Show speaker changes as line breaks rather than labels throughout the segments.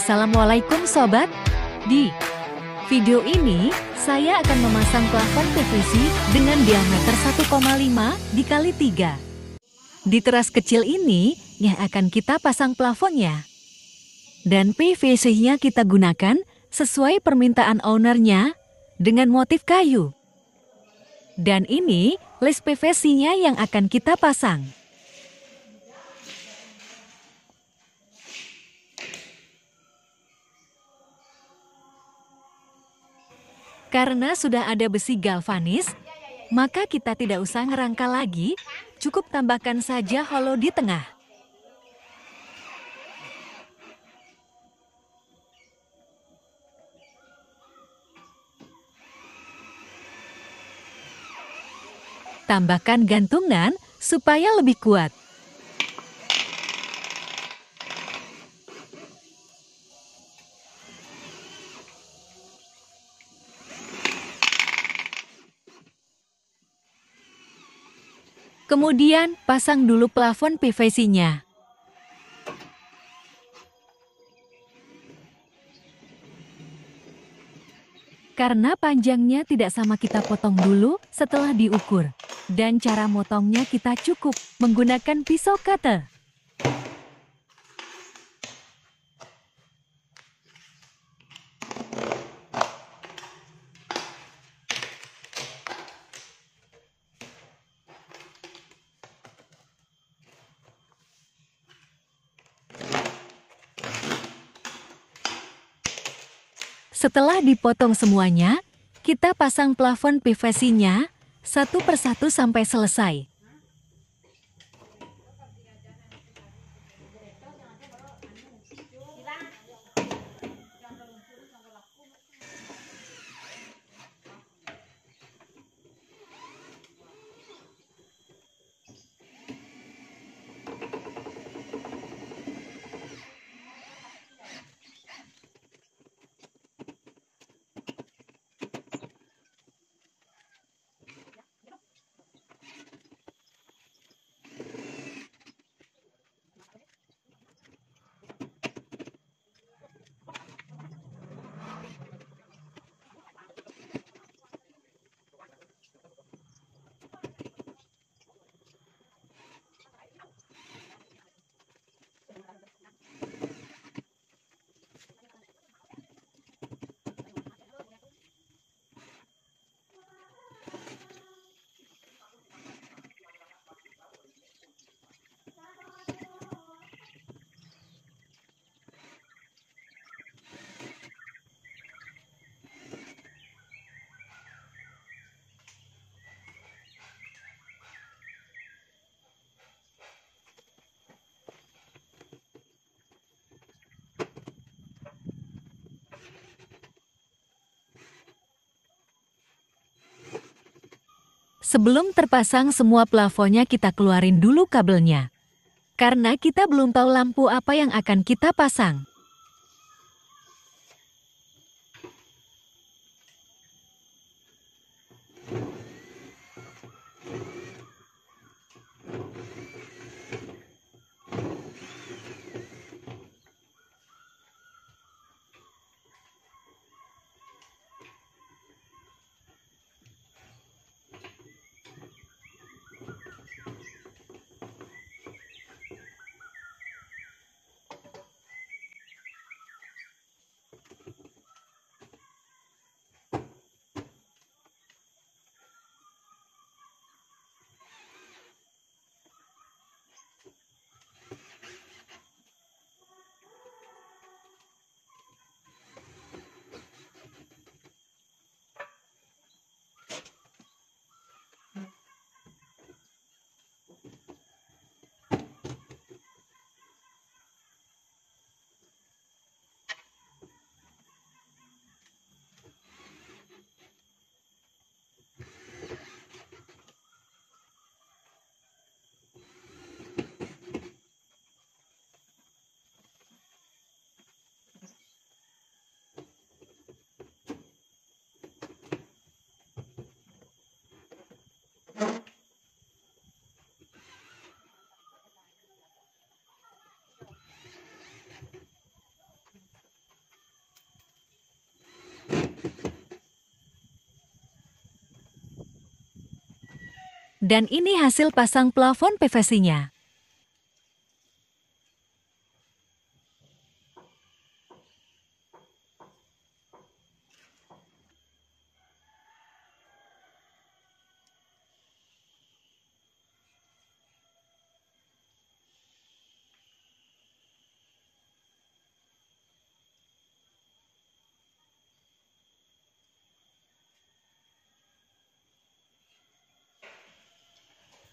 Assalamualaikum Sobat! Di video ini, saya akan memasang plafon PVC dengan diameter 1,5 dikali 3. Di teras kecil ini, yang akan kita pasang plafonnya. Dan PVC-nya kita gunakan sesuai permintaan ownernya dengan motif kayu. Dan ini list PVC-nya yang akan kita pasang. Karena sudah ada besi galvanis, maka kita tidak usah ngerangka lagi, cukup tambahkan saja hollow di tengah. Tambahkan gantungan supaya lebih kuat. Kemudian, pasang dulu plafon PVC-nya. Karena panjangnya tidak sama kita potong dulu setelah diukur. Dan cara motongnya kita cukup menggunakan pisau cutter. Setelah dipotong semuanya, kita pasang plafon PVC-nya, satu persatu sampai selesai. Sebelum terpasang semua plafonnya kita keluarin dulu kabelnya. Karena kita belum tahu lampu apa yang akan kita pasang. Dan ini hasil pasang plafon PVC-nya.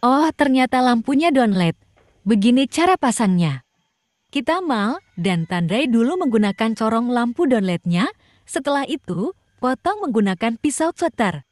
Oh, ternyata lampunya downlight. Begini cara pasangnya. Kita mal dan tandai dulu menggunakan corong lampu downlightnya. Setelah itu, potong menggunakan pisau cutter.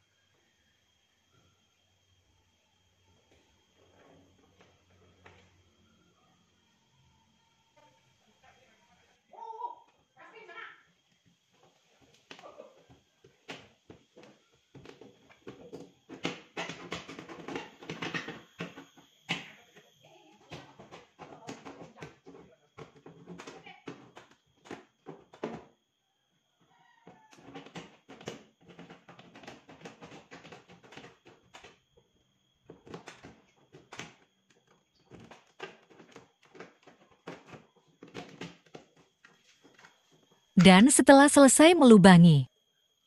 Dan setelah selesai melubangi,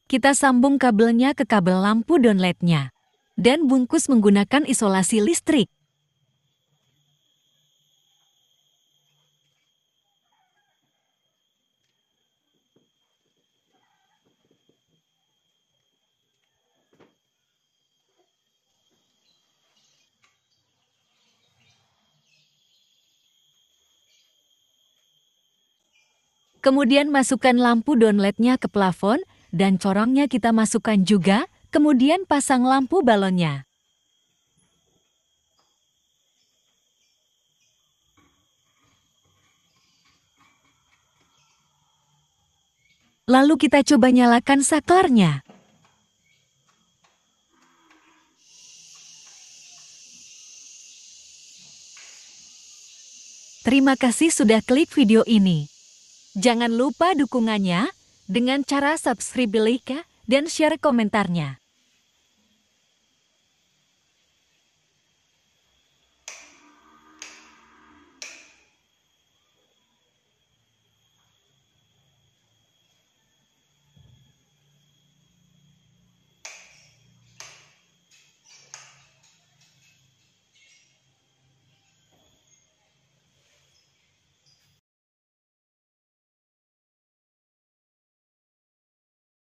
kita sambung kabelnya ke kabel lampu downlightnya dan bungkus menggunakan isolasi listrik. Kemudian masukkan lampu downlight-nya ke plafon dan corongnya kita masukkan juga, kemudian pasang lampu balonnya. Lalu kita coba nyalakan saklarnya. Terima kasih sudah klik video ini. Jangan lupa dukungannya dengan cara subscribe like dan share komentarnya.